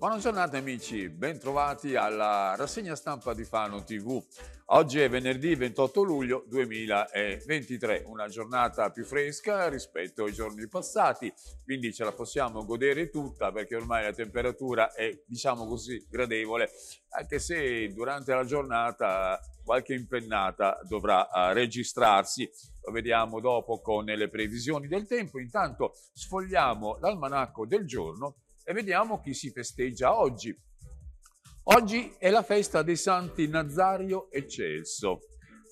Buona giornata amici, bentrovati alla rassegna stampa di Fano TV. Oggi è venerdì 28 luglio 2023, una giornata più fresca rispetto ai giorni passati, quindi ce la possiamo godere tutta perché ormai la temperatura è, diciamo così, gradevole, anche se durante la giornata qualche impennata dovrà eh, registrarsi. Lo vediamo dopo con le previsioni del tempo. Intanto sfogliamo l'almanacco del giorno e vediamo chi si festeggia oggi. Oggi è la festa dei santi Nazario e Celso.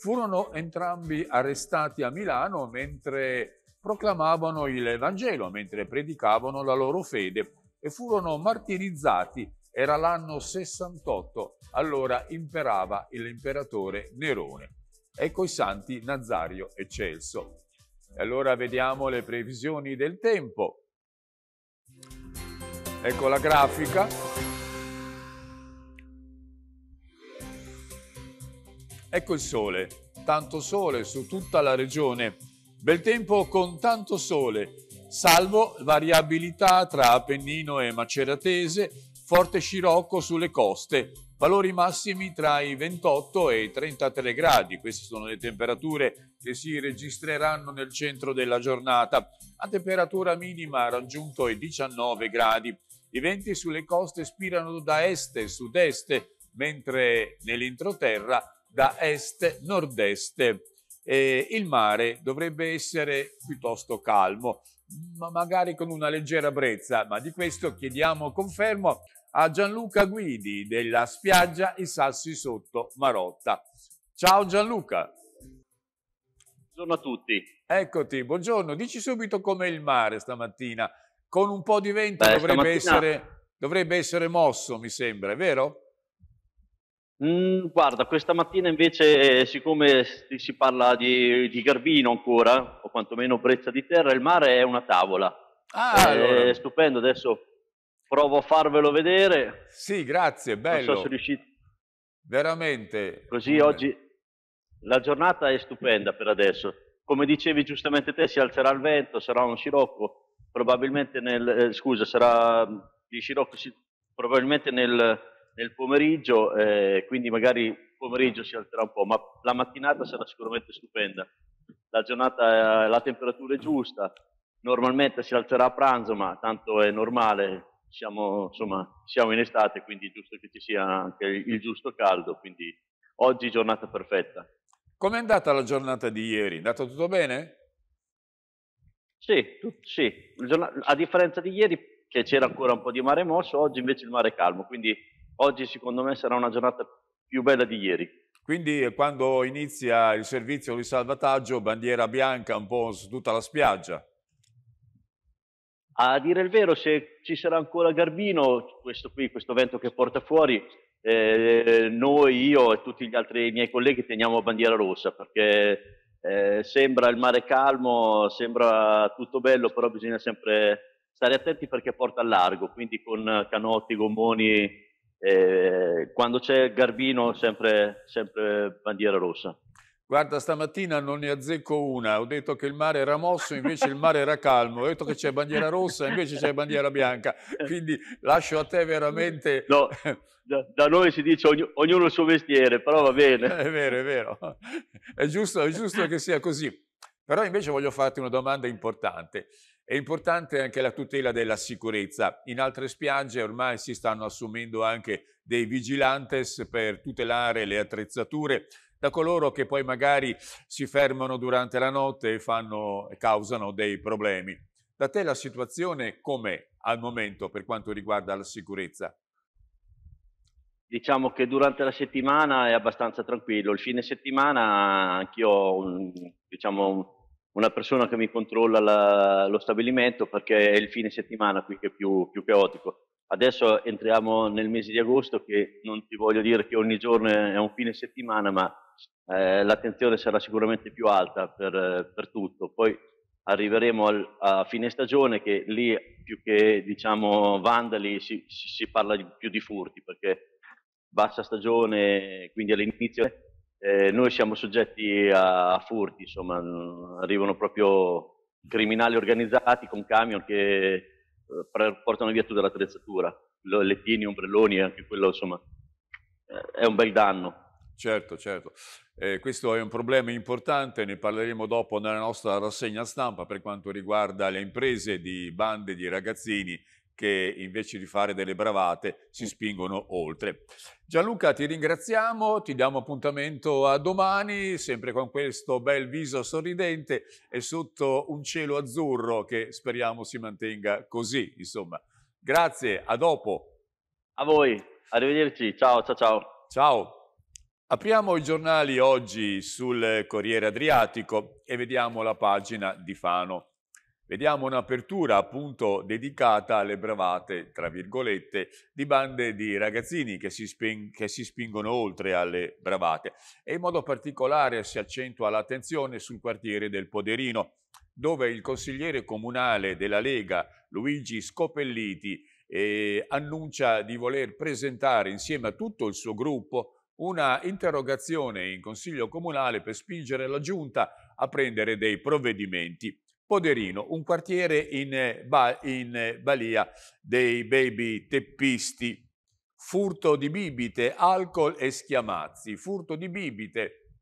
Furono entrambi arrestati a Milano mentre proclamavano il Vangelo, mentre predicavano la loro fede e furono martirizzati. Era l'anno 68, allora imperava l'imperatore Nerone. Ecco i santi Nazario e Celso. E allora vediamo le previsioni del tempo ecco la grafica. Ecco il sole, tanto sole su tutta la regione. Bel tempo con tanto sole, salvo variabilità tra Appennino e Maceratese, forte scirocco sulle coste, valori massimi tra i 28 e i 33 gradi. Queste sono le temperature che si registreranno nel centro della giornata. A temperatura minima ha raggiunto i 19 gradi. I venti sulle coste spirano da est e sud-est, mentre nell'introterra da est-nord-est. il mare dovrebbe essere piuttosto calmo, ma magari con una leggera brezza, ma di questo chiediamo confermo a Gianluca Guidi della spiaggia I Sassi Sotto Marotta. Ciao Gianluca. Buongiorno a tutti. Eccoti, buongiorno. Dici subito com'è il mare stamattina con un po' di vento Beh, dovrebbe, essere, dovrebbe, essere, mosso, mi sembra, è vero? Mm, guarda, questa mattina invece, eh, siccome si parla di, di, Garbino ancora, o quantomeno brezza di terra, il mare è una tavola. Ah, eh, allora. È stupendo, adesso provo a farvelo vedere. Sì, grazie, bello. Non so se riuscite. Veramente. Così Vabbè. oggi la giornata è stupenda per adesso. Come dicevi giustamente te, si alzerà il vento, sarà un scirocco, probabilmente nel, eh, scusa, sarà di Scirocco, probabilmente nel, nel pomeriggio, eh, quindi magari pomeriggio si altererà un po', ma la mattinata sarà sicuramente stupenda. La giornata, eh, la temperatura è giusta, normalmente si alzerà a pranzo, ma tanto è normale, siamo, insomma, siamo in estate, quindi è giusto che ci sia anche il giusto caldo, quindi oggi giornata perfetta. Com'è andata la giornata di ieri? È andata tutto bene? Sì, tu, sì. Giornale, a differenza di ieri che c'era ancora un po' di mare mosso, oggi invece il mare è calmo, quindi oggi secondo me sarà una giornata più bella di ieri. Quindi quando inizia il servizio di salvataggio, bandiera bianca un po' su tutta la spiaggia? A dire il vero, se ci sarà ancora Garbino, questo qui, questo vento che porta fuori, eh, noi, io e tutti gli altri miei colleghi teniamo bandiera rossa perché eh, sembra il mare calmo, sembra tutto bello, però bisogna sempre stare attenti perché porta al largo, quindi con canotti, gommoni, eh, quando c'è garbino sempre, sempre bandiera rossa. Guarda, stamattina non ne azzecco una. Ho detto che il mare era mosso, invece il mare era calmo. Ho detto che c'è bandiera rossa, invece c'è bandiera bianca. Quindi lascio a te veramente. No, da, da noi si dice ogni, ognuno il suo mestiere, però va bene. È vero, è vero. È giusto, è giusto che sia così. Però invece voglio farti una domanda importante. È importante anche la tutela della sicurezza. In altre spiagge ormai si stanno assumendo anche dei vigilantes per tutelare le attrezzature da coloro che poi magari si fermano durante la notte e, fanno, causano dei problemi. Da te la situazione com'è al momento per quanto riguarda la sicurezza? Diciamo che durante la settimana è abbastanza tranquillo, il fine settimana anch'io ho un, diciamo, una persona che mi controlla la, lo stabilimento perché è il fine settimana qui che è più, più, caotico. Adesso entriamo nel mese di agosto che non ti voglio dire che ogni giorno è un fine settimana, ma eh, l'attenzione sarà sicuramente più alta per, eh, per tutto. Poi arriveremo al, a fine stagione che lì più che diciamo vandali si, si, si parla di, più di furti perché bassa stagione, quindi all'inizio eh, noi siamo soggetti a, a furti, insomma arrivano proprio criminali organizzati con camion che eh, portano via tutta l'attrezzatura, lettini, ombrelloni, anche quello insomma eh, è un bel danno. Certo, certo. Eh, questo è un problema importante, ne parleremo dopo nella nostra rassegna stampa per quanto riguarda le imprese di bande di ragazzini che invece di fare delle bravate si mm. spingono oltre. Gianluca, ti ringraziamo, ti diamo appuntamento a domani, sempre con questo bel viso sorridente e sotto un cielo azzurro che speriamo si mantenga così, insomma. Grazie, a dopo. A voi, arrivederci, ciao ciao ciao. Ciao. Apriamo i giornali oggi sul Corriere Adriatico e vediamo la pagina di Fano. Vediamo un'apertura appunto dedicata alle bravate, tra virgolette, di bande di ragazzini che si, che si spingono oltre alle bravate e in modo particolare si accentua l'attenzione sul quartiere del Poderino, dove il consigliere comunale della Lega Luigi Scopelliti eh, annuncia di voler presentare insieme a tutto il suo gruppo una interrogazione in Consiglio Comunale per spingere la Giunta a prendere dei provvedimenti. Poderino, un quartiere in, eh, ba in eh, balia dei baby teppisti, furto di bibite, alcol e schiamazzi. Furto di bibite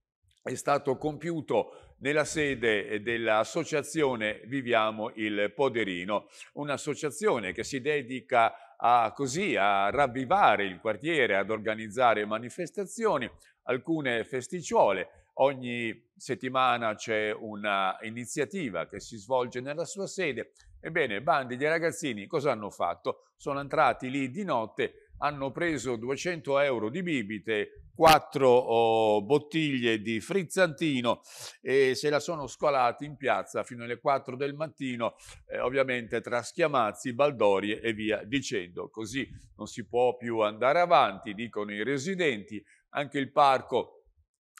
è stato compiuto nella sede eh, dell'associazione Viviamo il Poderino, un'associazione che si dedica a a, così, a ravvivare il quartiere, ad organizzare manifestazioni, alcune festicciole. Ogni settimana c'è un'iniziativa che si svolge nella sua sede. Ebbene, bandi di ragazzini cosa hanno fatto? Sono entrati lì di notte, hanno preso 200 euro di bibite, quattro oh, bottiglie di frizzantino e se la sono scolata in piazza fino alle 4 del mattino, eh, ovviamente tra schiamazzi, baldorie e via dicendo. Così non si può più andare avanti, dicono i residenti, anche il parco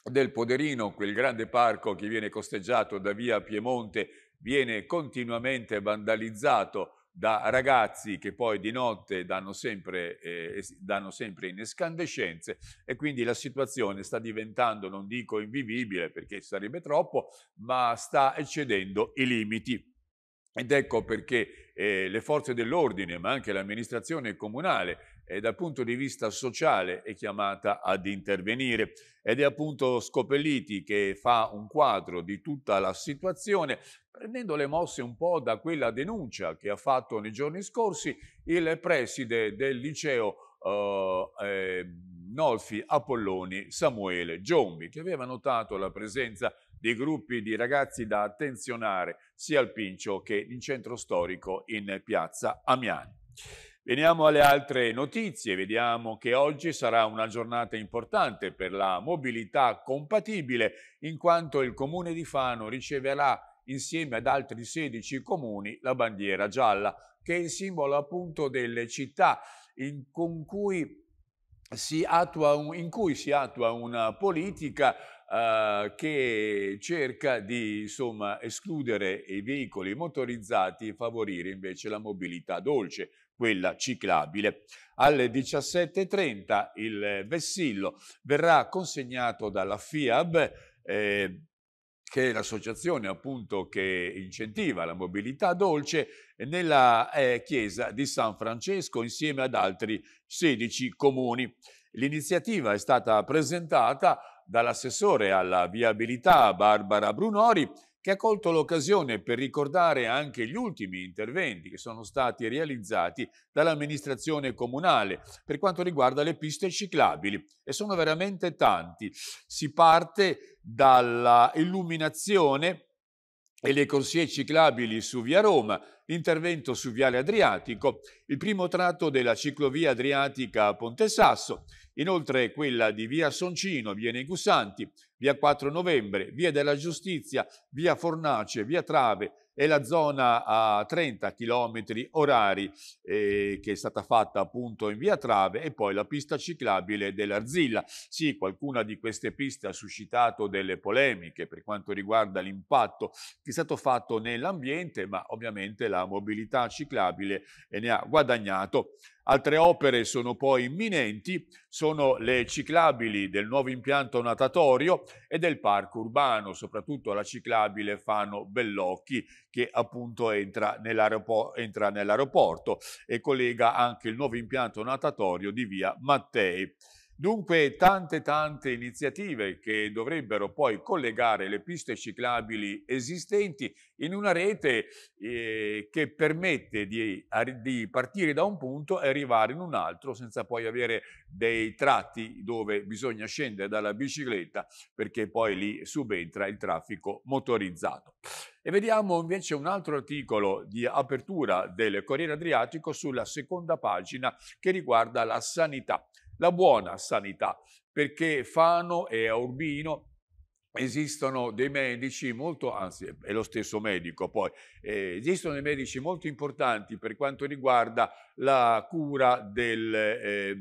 del Poderino, quel grande parco che viene costeggiato da via Piemonte, viene continuamente vandalizzato da ragazzi che poi di notte danno sempre, eh, danno sempre, in escandescenze e quindi la situazione sta diventando, non dico invivibile perché sarebbe troppo, ma sta eccedendo i limiti. Ed ecco perché eh, le forze dell'ordine, ma anche l'amministrazione comunale e dal punto di vista sociale è chiamata ad intervenire ed è appunto Scopelliti che fa un quadro di tutta la situazione prendendo le mosse un po' da quella denuncia che ha fatto nei giorni scorsi il preside del liceo eh, eh Nolfi Apolloni Samuele Giombi che aveva notato la presenza di gruppi di ragazzi da attenzionare sia al Pincio che in centro storico in piazza Amiani. Veniamo alle altre notizie, vediamo che oggi sarà una giornata importante per la mobilità compatibile in quanto il comune di Fano riceverà insieme ad altri 16 comuni la bandiera gialla che è il simbolo appunto delle città in, con cui si attua un, in cui si attua una politica eh, che cerca di insomma, escludere i veicoli motorizzati e favorire invece la mobilità dolce quella ciclabile. Alle 17.30 il eh, vessillo verrà consegnato dalla FIAB, eh, che è l'associazione appunto che incentiva la mobilità dolce, nella eh, chiesa di San Francesco insieme ad altri 16 comuni. L'iniziativa è stata presentata dall'assessore alla viabilità Barbara Brunori che ha colto l'occasione per ricordare anche gli ultimi interventi che sono stati realizzati dall'amministrazione comunale per quanto riguarda le piste ciclabili e sono veramente tanti. Si parte dalla illuminazione e le corsie ciclabili su Via Roma, l'intervento su Viale Adriatico, il primo tratto della ciclovia adriatica a Ponte Sasso, Inoltre quella di via Soncino, via Negussanti, via 4 Novembre, via della Giustizia, via Fornace, via Trave e la zona a 30 km orari eh, che è stata fatta appunto in via Trave e poi la pista ciclabile dell'Arzilla. Sì, qualcuna di queste piste ha suscitato delle polemiche per quanto riguarda l'impatto che è stato fatto nell'ambiente, ma ovviamente la mobilità ciclabile ne ha guadagnato. Altre opere sono poi imminenti, sono le ciclabili del nuovo impianto natatorio e del parco urbano, soprattutto la ciclabile Fano Bellocchi che appunto entra, nell'aeroporto nell e collega anche il nuovo impianto natatorio di via Mattei. Dunque tante tante iniziative che dovrebbero poi collegare le piste ciclabili esistenti in una rete eh, che permette di, di, partire da un punto e arrivare in un altro senza poi avere dei tratti dove bisogna scendere dalla bicicletta perché poi lì subentra il traffico motorizzato. E vediamo invece un altro articolo di apertura del Corriere Adriatico sulla seconda pagina che riguarda la sanità la buona sanità, perché Fano e a Urbino esistono dei medici molto, anzi è lo stesso medico poi, eh, esistono dei medici molto importanti per quanto riguarda la cura del eh,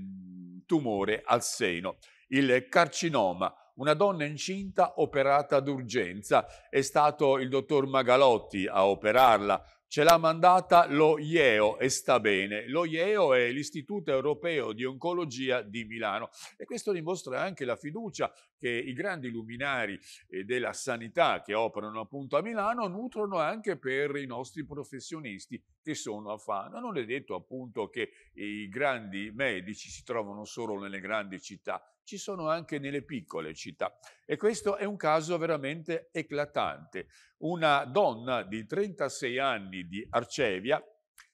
tumore al seno, il carcinoma. Una donna incinta operata d'urgenza, è stato il dottor Magalotti a operarla, ce l'ha mandata lo IEO e sta bene. Lo IEO è l'Istituto Europeo di Oncologia di Milano e questo dimostra anche la fiducia che i grandi luminari eh, della sanità che operano appunto a Milano nutrono anche per i nostri professionisti che sono a Fano. Non è detto appunto che i grandi medici si trovano solo nelle grandi città, ci sono anche nelle piccole città. E questo è un caso veramente eclatante. Una donna di 36 anni di Arcevia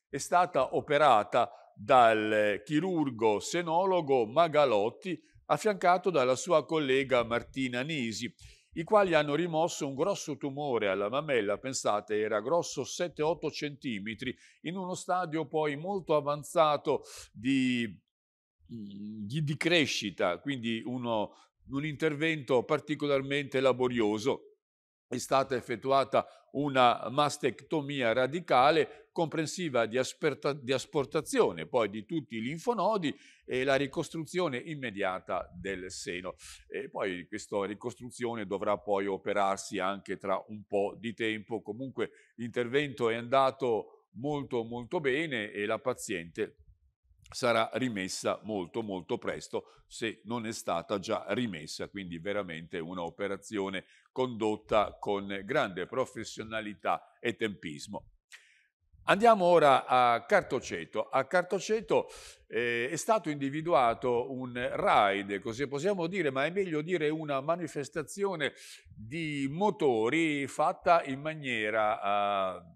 è stata operata dal chirurgo senologo Magalotti, affiancato dalla sua collega Martina Nisi, i quali hanno rimosso un grosso tumore alla mamella, pensate, era grosso 7-8 centimetri, in uno stadio poi molto avanzato di Mhmm, di, di crescita, quindi uno, un intervento particolarmente laborioso. È stata effettuata una mastectomia radicale comprensiva di, asperta, di asportazione poi di tutti i linfonodi e la ricostruzione immediata del seno. E poi questa ricostruzione dovrà poi operarsi anche tra un po' di tempo. Comunque l'intervento è andato molto molto bene e la paziente sarà rimessa molto molto presto se non è stata già rimessa, quindi veramente un'operazione condotta con grande professionalità e tempismo. Andiamo ora a Cartoceto. A Cartoceto eh, è stato individuato un raid, così possiamo dire, ma è meglio dire una manifestazione di motori fatta in maniera eh,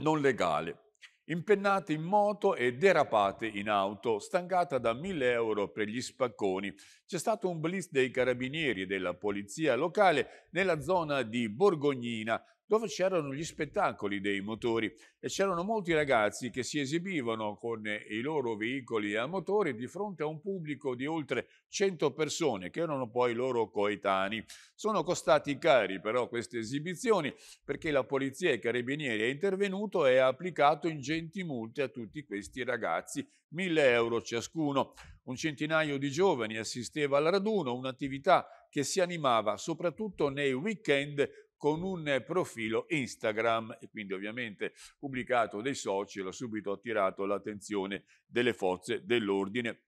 non legale. Impennate in moto e derapate in auto, stancata da 1000 euro per gli spacconi. C'è stato un blitz dei carabinieri e della polizia locale nella zona di Borgognina dove c'erano gli spettacoli dei motori e c'erano molti ragazzi che si esibivano con eh, i loro veicoli a motore di fronte a un pubblico di oltre 100 persone che erano poi loro coetanei. Sono costati cari però queste esibizioni perché la polizia e i carabinieri è intervenuto e ha applicato ingenti multe a tutti questi ragazzi, 1000 euro ciascuno. Un centinaio di giovani assisteva al raduno, un'attività che si animava soprattutto nei weekend con un profilo Instagram e quindi ovviamente pubblicato dai soci l'ha subito attirato l'attenzione delle forze dell'ordine.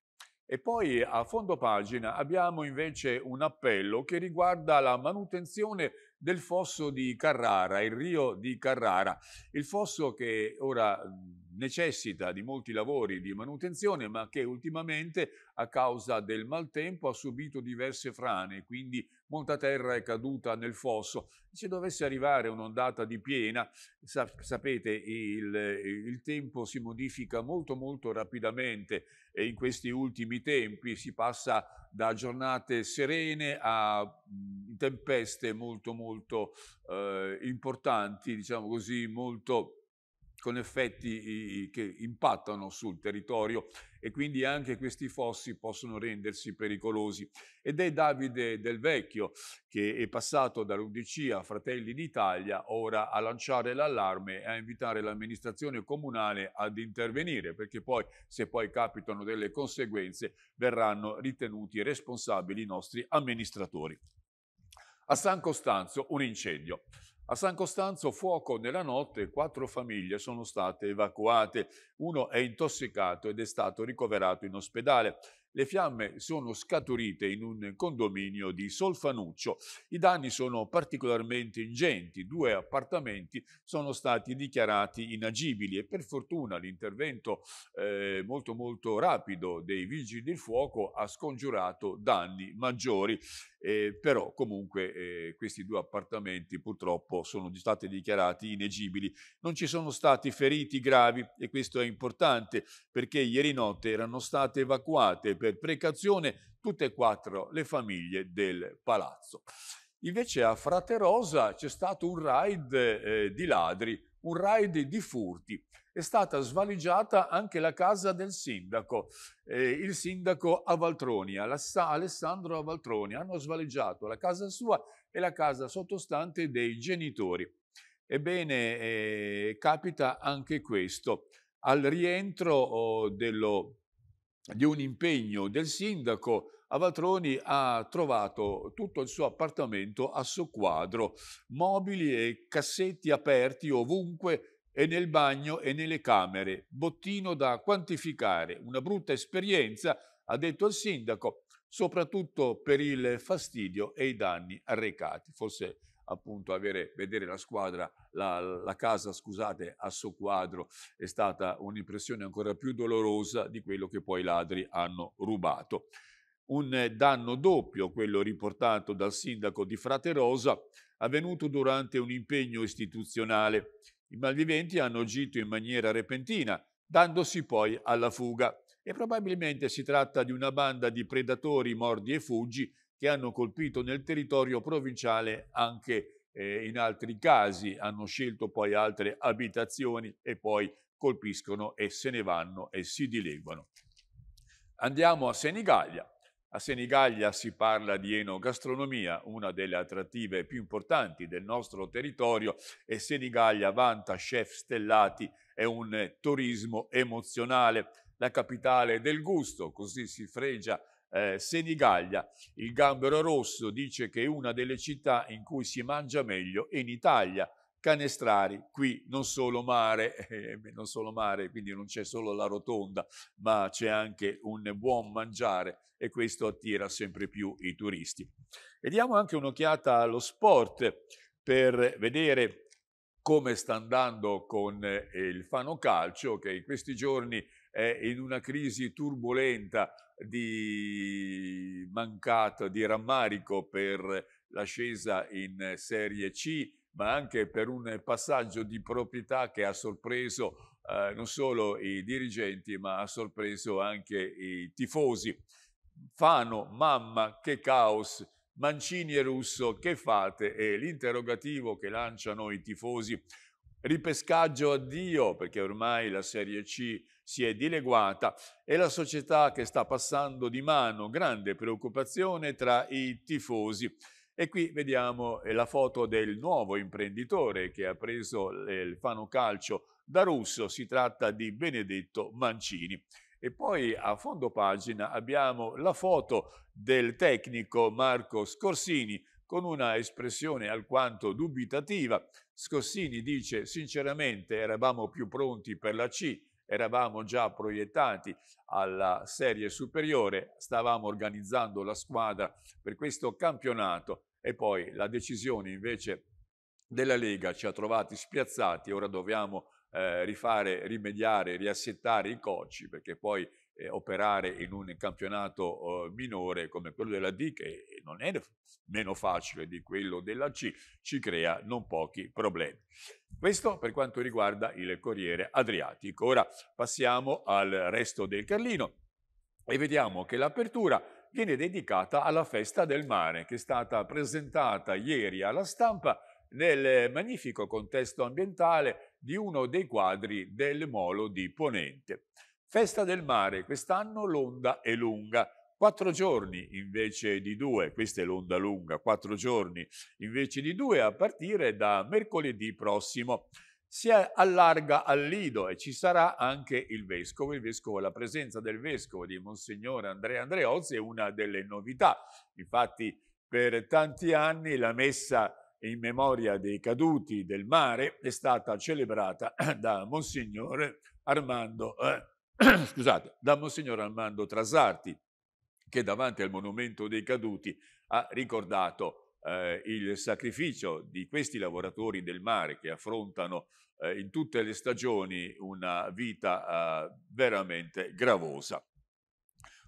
E poi a fondo pagina abbiamo invece un appello che riguarda la manutenzione del fosso di Carrara, il rio di Carrara, il fosso che ora necessita di molti lavori di manutenzione ma che ultimamente a causa del maltempo ha subito diverse frane, quindi molta terra è caduta nel fosso. Se dovesse arrivare un'ondata di piena, sapete, il, il tempo si modifica molto molto rapidamente e in questi ultimi tempi si passa da giornate serene a tempeste molto molto eh, importanti, diciamo così, molto con effetti che impattano sul territorio e quindi anche questi fossi possono rendersi pericolosi. Ed è Davide Del Vecchio, che è passato dall'Udc a Fratelli d'Italia, ora a lanciare l'allarme e a invitare l'amministrazione comunale ad intervenire, perché poi, se poi capitano delle conseguenze, verranno ritenuti responsabili i nostri amministratori. A San Costanzo un incendio. A San Costanzo fuoco nella notte, quattro famiglie sono state evacuate, uno è intossicato ed è stato ricoverato in ospedale. Le fiamme sono scaturite in un condominio di Solfanuccio. I danni sono particolarmente ingenti. Due appartamenti sono stati dichiarati inagibili e per fortuna l'intervento eh, molto molto rapido dei vigili del fuoco ha scongiurato danni maggiori. Eh, però comunque eh, questi due appartamenti purtroppo sono stati dichiarati inagibili. Non ci sono stati feriti gravi e questo è importante perché ieri notte erano state evacuate per precauzione tutte e quattro le famiglie del palazzo. Invece a Fraterosa c'è stato un raid eh, di ladri, un raid di furti. È stata svaligiata anche la casa del sindaco, eh, il sindaco Avaltroni, Alessandro Avaltroni. Hanno svaligiato la casa sua e la casa sottostante dei genitori. Ebbene, eh, capita anche questo. Al rientro oh, dello di un impegno del sindaco, Avatroni ha trovato tutto il suo appartamento a soqquadro, mobili e cassetti aperti ovunque e nel bagno e nelle camere, bottino da quantificare, una brutta esperienza, ha detto il sindaco, soprattutto per il fastidio e i danni arrecati. Forse appunto avere, vedere la squadra, la, la casa, scusate, a soquadro è stata un'impressione ancora più dolorosa di quello che poi i ladri hanno rubato. Un danno doppio, quello riportato dal sindaco di Fraterosa, avvenuto durante un impegno istituzionale. I malviventi hanno agito in maniera repentina, dandosi poi alla fuga e probabilmente si tratta di una banda di predatori mordi e fuggi che hanno colpito nel territorio provinciale anche eh, in altri casi, hanno scelto poi altre abitazioni e poi colpiscono e se ne vanno e si dileguano. Andiamo a Senigallia. A Senigallia si parla di enogastronomia, una delle attrattive più importanti del nostro territorio e Senigallia vanta chef stellati e un turismo emozionale, la capitale del gusto, così si fregia eh, Senigallia, il gambero rosso dice che è una delle città in cui si mangia meglio in Italia. Canestrari, qui non solo mare, eh, non solo mare, quindi non c'è solo la rotonda, ma c'è anche un buon mangiare e questo attira sempre più i turisti. E diamo anche un'occhiata allo sport per vedere come sta andando con eh, il Fano Calcio, che in questi giorni è in una crisi turbolenta di mancato, di rammarico per l'ascesa in Serie C, ma anche per un passaggio di proprietà che ha sorpreso eh, non solo i dirigenti, ma ha sorpreso anche i tifosi. Fano, mamma, che caos, Mancini e Russo, che fate? E l'interrogativo che lanciano i tifosi, ripescaggio addio, perché ormai la Serie C si è dileguata e la società che sta passando di mano, grande preoccupazione tra i tifosi. E qui vediamo eh, la foto del nuovo imprenditore che ha preso eh, il Fano Calcio da Russo, si tratta di Benedetto Mancini. E poi a fondo pagina abbiamo la foto del tecnico Marco Scorsini con una espressione alquanto dubitativa. Scorsini dice sinceramente eravamo più pronti per la C eravamo già proiettati alla serie superiore, stavamo organizzando la squadra per questo campionato e poi la decisione invece della Lega ci ha trovati spiazzati, ora dobbiamo eh, rifare, rimediare, riassettare i cocci perché poi eh, operare in un campionato eh, minore come quello della DIC è, non è meno facile di quello della C, ci crea non pochi problemi. Questo per quanto riguarda il Corriere Adriatico. Ora passiamo al resto del Carlino e vediamo che l'apertura viene dedicata alla festa del mare che è stata presentata ieri alla stampa nel magnifico contesto ambientale di uno dei quadri del molo di Ponente. Festa del mare, quest'anno l'onda è lunga, Quattro giorni invece di due, questa è l'onda lunga, quattro giorni invece di due a partire da mercoledì prossimo. Si allarga al Lido e ci sarà anche il vescovo. Il vescovo, la presenza del vescovo di Monsignore Andrea Andreozzi è una delle novità. Infatti per tanti anni la messa in memoria dei caduti del mare è stata celebrata da Monsignore Armando, eh, scusate, da Monsignor Armando Trasarti che davanti al monumento dei caduti ha ricordato eh, il sacrificio di questi lavoratori del mare che affrontano eh, in tutte le stagioni una vita eh, veramente gravosa.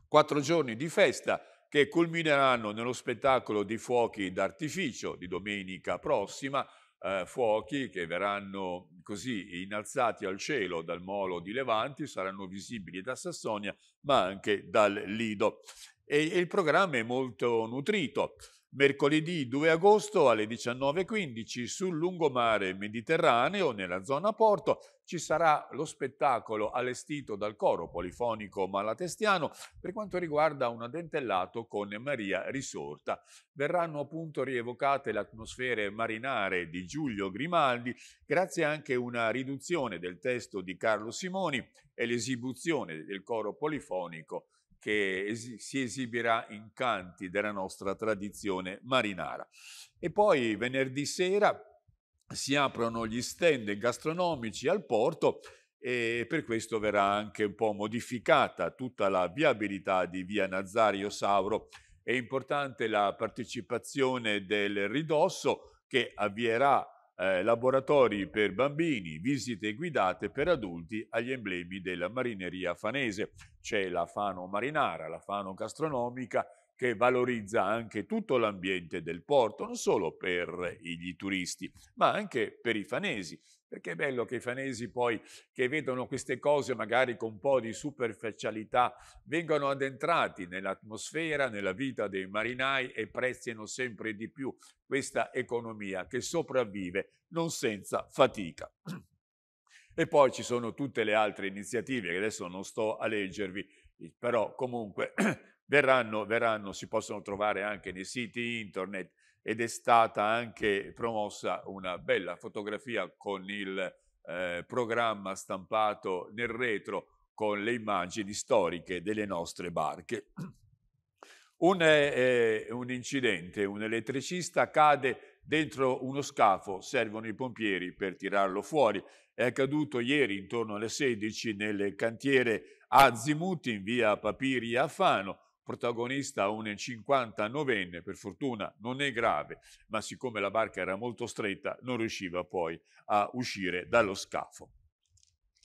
Quattro giorni di festa che culmineranno nello spettacolo di fuochi d'artificio di domenica prossima, eh, fuochi che verranno così innalzati al cielo dal molo di Levanti, saranno visibili da Sassonia ma anche dal Lido e, il programma è molto nutrito. Mercoledì 2 agosto alle 19.15 sul lungomare mediterraneo nella zona porto ci sarà lo spettacolo allestito dal coro polifonico malatestiano per quanto riguarda un addentellato con Maria Risorta. Verranno appunto rievocate le atmosfere marinare di Giulio Grimaldi grazie anche a una riduzione del testo di Carlo Simoni e l'esibizione del coro polifonico che es- si esibirà in canti della nostra tradizione marinara. E poi venerdì sera si aprono gli stand gastronomici al porto e per questo verrà anche un po' modificata tutta la viabilità di via Nazario Sauro. È importante la partecipazione del Ridosso che avvierà eh, laboratori per bambini, visite guidate per adulti agli emblemi della marineria fanese. C'è la Fano Marinara, la Fano Gastronomica che valorizza anche tutto l'ambiente del porto, non solo per i turisti, ma anche per i fanesi, perché è bello che i fanesi poi, che vedono queste cose magari con un po' di superficialità, vengano addentrati nell'atmosfera, nella vita dei marinai e prezziano sempre di più questa economia che sopravvive non senza fatica. E poi ci sono tutte le altre iniziative che adesso non sto a leggervi, però comunque Verranno, verranno, si possono trovare anche nei siti internet ed è stata anche promossa una bella fotografia con il eh, programma stampato nel retro con le immagini storiche delle nostre barche. Un, eh, eh, un incidente, un elettricista cade dentro uno scafo, servono i pompieri per tirarlo fuori. È accaduto ieri intorno alle 16 nel cantiere Azzimuti in via Papiri a Fano protagonista un 59enne, per fortuna non è grave, ma siccome la barca era molto stretta non riusciva poi a uscire dallo scafo.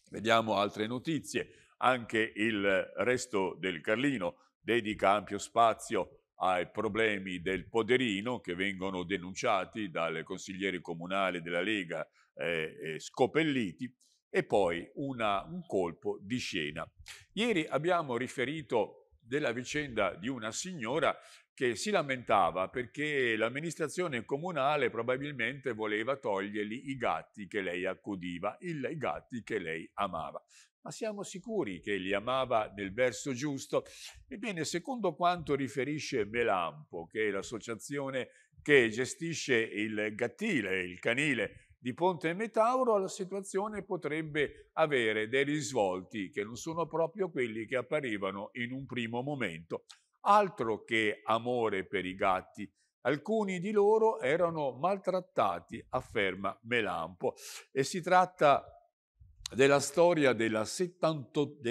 Vediamo altre notizie, anche il resto del Carlino dedica ampio spazio ai problemi del poderino che vengono denunciati dal consigliere comunale della Lega eh, eh Scopelliti e poi una, un colpo di scena. Ieri abbiamo riferito della vicenda di una signora che si lamentava perché l'amministrazione comunale probabilmente voleva togliergli i gatti che lei accudiva, i gatti che lei amava. Ma siamo sicuri che li amava nel verso giusto? Ebbene, secondo quanto riferisce Melampo, che è l'associazione che gestisce il gattile, il canile di Ponte Metauro, la situazione potrebbe avere dei risvolti che non sono proprio quelli che apparivano in un primo momento. Altro che amore per i gatti, Alcuni di loro erano maltrattati, afferma Melampo, e si tratta della storia della, 78,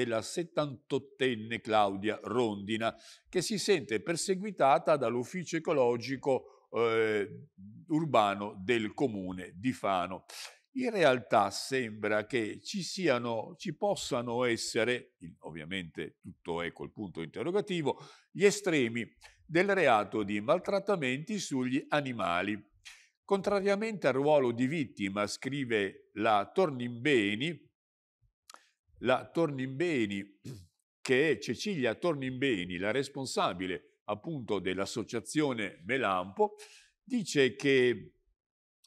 enne Claudia Rondina, che si sente perseguitata dall'ufficio ecologico eh, urbano del comune di Fano. In realtà sembra che ci, siano, ci possano essere, ovviamente tutto è col punto interrogativo, gli estremi del reato di maltrattamenti sugli animali. Contrariamente al ruolo di vittima, scrive la Tornimbeni, la Tornimbeni, che è Cecilia Tornimbeni, la responsabile appunto dell'associazione Melampo, dice che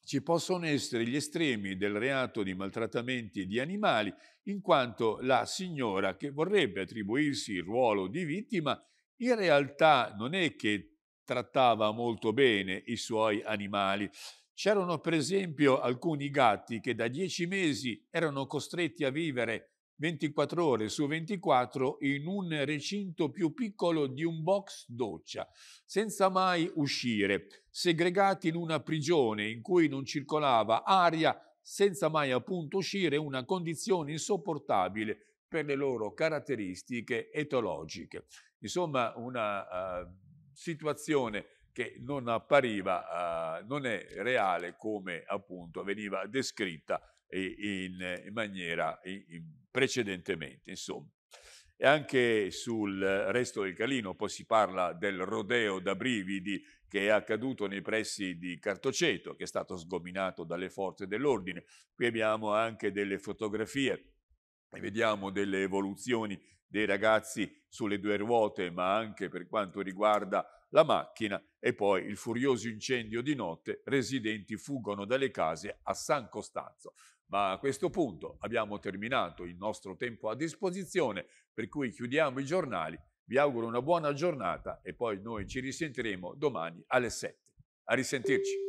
ci possono essere gli estremi del reato di maltrattamenti di animali, in quanto la signora che vorrebbe attribuirsi il ruolo di vittima, in realtà non è che trattava molto bene i suoi animali. C'erano per esempio alcuni gatti che da dieci mesi erano costretti a vivere 24 ore su 24 in un recinto più piccolo di un box doccia, senza mai uscire, segregati in una prigione in cui non circolava aria, senza mai appunto uscire, una condizione insopportabile per le loro caratteristiche etologiche. Insomma, una uh, situazione che non appariva, uh, non è reale come appunto veniva descritta in, in maniera in, in precedentemente, insomma. E anche sul resto del Calino poi si parla del rodeo da brividi che è accaduto nei pressi di Cartoceto, che è stato sgominato dalle forze dell'ordine. Qui abbiamo anche delle fotografie e vediamo delle evoluzioni dei ragazzi sulle due ruote, ma anche per quanto riguarda la macchina e poi il furioso incendio di notte, residenti fuggono dalle case a San Costanzo. Ma a questo punto abbiamo terminato il nostro tempo a disposizione, per cui chiudiamo i giornali. Vi auguro una buona giornata e poi noi ci risentiremo domani alle 7. A risentirci.